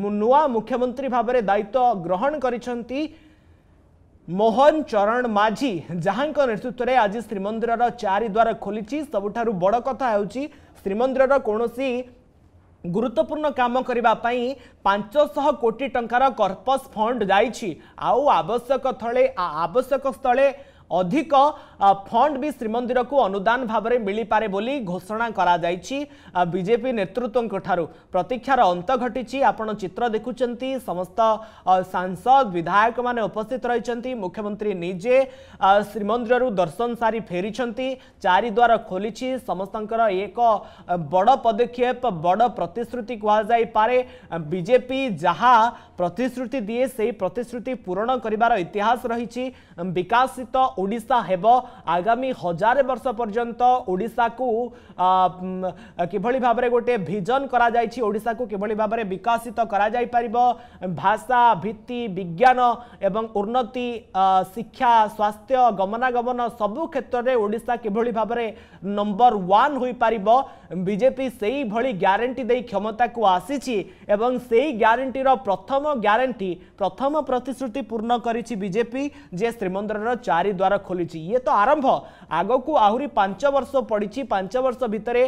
ନୂଆ ମୁଖ୍ୟମନ୍ତ୍ରୀ ଭାବରେ ଦାୟିତ୍ୱ ଗ୍ରହଣ କରିଛନ୍ତି ମୋହନ ଚରଣ ମାଝି ଯାହାଙ୍କ ନେତୃତ୍ୱରେ ଆଜି ଶ୍ରୀମନ୍ଦିରର ଚାରିଦ୍ୱାର ଖୋଲିଛି ସବୁଠାରୁ ବଡ଼ କଥା ହେଉଛି ଶ୍ରୀମନ୍ଦିରର କୌଣସି ଗୁରୁତ୍ୱପୂର୍ଣ୍ଣ କାମ କରିବା ପାଇଁ ପାଞ୍ଚଶହ କୋଟି ଟଙ୍କାର କର୍ପସ୍ ଫଣ୍ଡ ଯାଇଛି ଆଉ ଆବଶ୍ୟକ ଥଳେ ଆବଶ୍ୟକ ସ୍ଥଳେ ଅଧିକ ଫଣ୍ଡ ବି ଶ୍ରୀମନ୍ଦିରକୁ ଅନୁଦାନ ଭାବରେ ମିଳିପାରେ ବୋଲି ଘୋଷଣା କରାଯାଇଛି ବିଜେପି ନେତୃତ୍ୱଙ୍କ ଠାରୁ ପ୍ରତୀକ୍ଷାର ଅନ୍ତ ଘଟିଛି ଆପଣ ଚିତ୍ର ଦେଖୁଛନ୍ତି ସମସ୍ତ ସାଂସଦ ବିଧାୟକମାନେ ଉପସ୍ଥିତ ରହିଛନ୍ତି ମୁଖ୍ୟମନ୍ତ୍ରୀ ନିଜେ ଶ୍ରୀମନ୍ଦିରରୁ ଦର୍ଶନ ସାରି ଫେରିଛନ୍ତି ଚାରିଦ୍ୱାର ଖୋଲିଛି ସମସ୍ତଙ୍କର ଏକ ବଡ଼ ପଦକ୍ଷେପ ବଡ଼ ପ୍ରତିଶ୍ରୁତି କୁହାଯାଇପାରେ ବିଜେପି ଯାହା ପ୍ରତିଶ୍ରୁତି ଦିଏ ସେହି ପ୍ରତିଶ୍ରୁତି ପୂରଣ କରିବାର ଇତିହାସ ରହିଛି ବିକାଶିତ ଓଡ଼ିଶା ହେବ ଆଗାମୀ ହଜାରେ ବର୍ଷ ପର୍ଯ୍ୟନ୍ତ ଓଡ଼ିଶାକୁ କିଭଳି ଭାବରେ ଗୋଟିଏ ଭିଜନ କରାଯାଇଛି ଓଡ଼ିଶାକୁ କିଭଳି ଭାବରେ ବିକଶିତ କରାଯାଇପାରିବ ଭାଷା ଭିତ୍ତି ବିଜ୍ଞାନ ଏବଂ ଉନ୍ନତି ଶିକ୍ଷା ସ୍ୱାସ୍ଥ୍ୟ ଗମନାଗମନ ସବୁ କ୍ଷେତ୍ରରେ ଓଡ଼ିଶା କିଭଳି ଭାବରେ ନମ୍ବର ୱାନ୍ ହୋଇପାରିବ ବିଜେପି ସେଇଭଳି ଗ୍ୟାରେଣ୍ଟି ଦେଇ କ୍ଷମତାକୁ ଆସିଛି ଏବଂ ସେଇ ଗ୍ୟାରେଣ୍ଟିର ପ୍ରଥମ ଗ୍ୟାରେଣ୍ଟି ପ୍ରଥମ ପ୍ରତିଶ୍ରୁତି ପୂର୍ଣ୍ଣ କରିଛି ବିଜେପି ଯେ ଶ୍ରୀମନ୍ଦିରର ଚାରି ଦ୍ୱାର ଖୋଲିଛି ଇଏ ତ ଆରମ୍ଭ ଆଗକୁ ଆହୁରି ପାଞ୍ଚ ବର୍ଷ ପଡ଼ିଛି ପାଞ୍ଚ ବର୍ଷ ଭିତରେ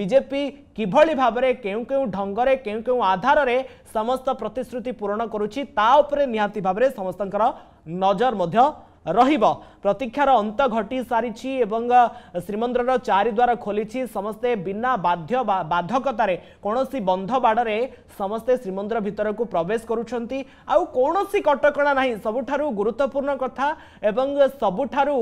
ବିଜେପି କିଭଳି ଭାବରେ କେଉଁ କେଉଁ ଢଙ୍ଗରେ କେଉଁ କେଉଁ ଆଧାରରେ ସମସ୍ତ ପ୍ରତିଶ୍ରୁତି ପୂରଣ କରୁଛି ତା ଉପରେ ନିହାତି ଭାବରେ ସମସ୍ତଙ୍କର ନଜର ମଧ୍ୟ ରହିବ ପ୍ରତୀକ୍ଷାର ଅନ୍ତ ଘଟି ସାରିଛି ଏବଂ ଶ୍ରୀମନ୍ଦିରର ଚାରିଦ୍ୱାର ଖୋଲିଛି ସମସ୍ତେ ବିନା ବାଧ୍ୟ ବାଧକତାରେ କୌଣସି ବନ୍ଧ ବାଡ଼ରେ ସମସ୍ତେ ଶ୍ରୀମନ୍ଦିର ଭିତରକୁ ପ୍ରବେଶ କରୁଛନ୍ତି ଆଉ କୌଣସି କଟକଣା ନାହିଁ ସବୁଠାରୁ ଗୁରୁତ୍ୱପୂର୍ଣ୍ଣ କଥା ଏବଂ ସବୁଠାରୁ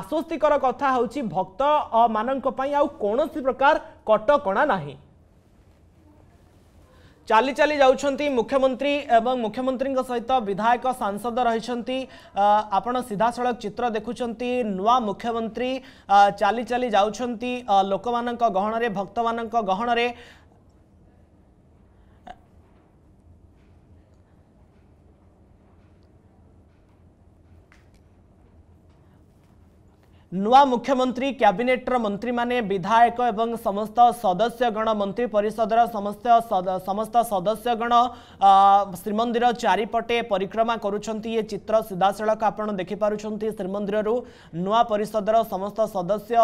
ଆଶ୍ୱସ୍ତିକର କଥା ହେଉଛି ଭକ୍ତମାନଙ୍କ ପାଇଁ ଆଉ କୌଣସି ପ୍ରକାର କଟକଣା ନାହିଁ ଚାଲି ଚାଲି ଯାଉଛନ୍ତି ମୁଖ୍ୟମନ୍ତ୍ରୀ ଏବଂ ମୁଖ୍ୟମନ୍ତ୍ରୀଙ୍କ ସହିତ ବିଧାୟକ ସାଂସଦ ରହିଛନ୍ତି ଆପଣ ସିଧାସଳଖ ଚିତ୍ର ଦେଖୁଛନ୍ତି ନୂଆ ମୁଖ୍ୟମନ୍ତ୍ରୀ ଚାଲି ଚାଲି ଯାଉଛନ୍ତି ଲୋକମାନଙ୍କ ଗହଣରେ ଭକ୍ତମାନଙ୍କ ଗହଣରେ ନୂଆ ମୁଖ୍ୟମନ୍ତ୍ରୀ କ୍ୟାବିନେଟ୍ର ମନ୍ତ୍ରୀମାନେ ବିଧାୟକ ଏବଂ ସମସ୍ତ ସଦସ୍ୟଗଣ ମନ୍ତ୍ରୀ ପରିଷଦର ସମସ୍ତ ସମସ୍ତ ସଦସ୍ୟଗଣ ଶ୍ରୀମନ୍ଦିର ଚାରିପଟେ ପରିକ୍ରମା କରୁଛନ୍ତି ଏ ଚିତ୍ର ସିଧାସଳଖ ଆପଣ ଦେଖିପାରୁଛନ୍ତି ଶ୍ରୀମନ୍ଦିରରୁ ନୂଆ ପରିଷଦର ସମସ୍ତ ସଦସ୍ୟ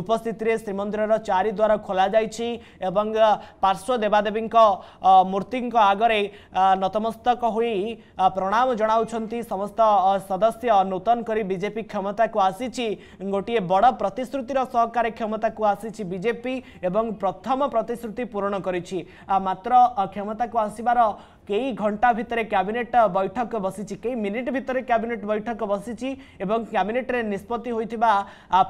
ଉପସ୍ଥିତିରେ ଶ୍ରୀମନ୍ଦିରର ଚାରିଦ୍ୱାର ଖୋଲାଯାଇଛି ଏବଂ ପାର୍ଶ୍ୱ ଦେବାଦେବୀଙ୍କ ମୂର୍ତ୍ତିଙ୍କ ଆଗରେ ନତମସ୍ତକ ହୋଇ ପ୍ରଣାମ ଜଣାଉଛନ୍ତି ସମସ୍ତ ସଦସ୍ୟ ନୂତନ କରି ବିଜେପି କ୍ଷମତାକୁ ଆସିଛି ଗୋଟିଏ ବଡ଼ ପ୍ରତିଶ୍ରୁତିର ସହକାରେ କ୍ଷମତାକୁ ଆସିଛି ବିଜେପି ଏବଂ ପ୍ରଥମ ପ୍ରତିଶ୍ରୁତି ପୂରଣ କରିଛି ମାତ୍ର କ୍ଷମତାକୁ ଆସିବାର কেই ঘণ্টা ভিতরে ক্যাবিনেট বৈঠক বসিছি কেই মিনিট ভিতরে ক্যাবিনেট বৈঠক বসিছি এবং ক্যাবিনেটরে নিষ্পতি হয়েছিবা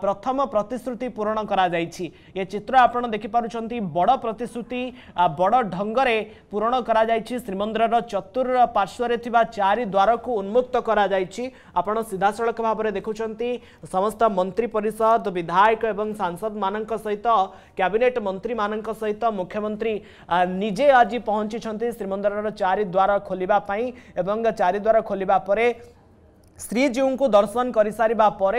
প্রথম প্রতিশ্রুতি পূরণ করা যাইছি এ চিত্র আপনার দেখিপারুচ্ছেন বড় প্রতিশ্রুতি বড় ঢঙ্গরে পূরণ করা যাইছি শ্রীমন্দিরর চতুর পার্শ্বরে থিবা চারি দ্বারকু উন্মুক্ত করা যাইছি আপনার সিধাসলখ ভাবে দেখুছেন সমস্ত মন্ত্রী পরিষদ বিধায়ক এবং সাংসদ মানক সহিত ক্যাবিনেট মন্ত্রী মানক সহিত মুখ্যমন্ত্রী নিজে আজ পৌঁছিছেন শ্রীমন্দিরর चारिद्वार खोलें चारिद्वार खोलें श्रीजीव को दर्शन कर सारे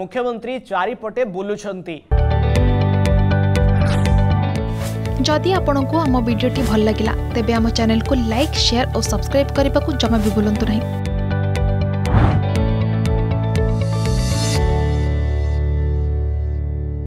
मुख्यमंत्री चारिपटे बुलुंची आपंक आम भिडी भल लगा तेब चेल को लाइक सेयार और सब्सक्राइब करने को जमा भी बुलां नहीं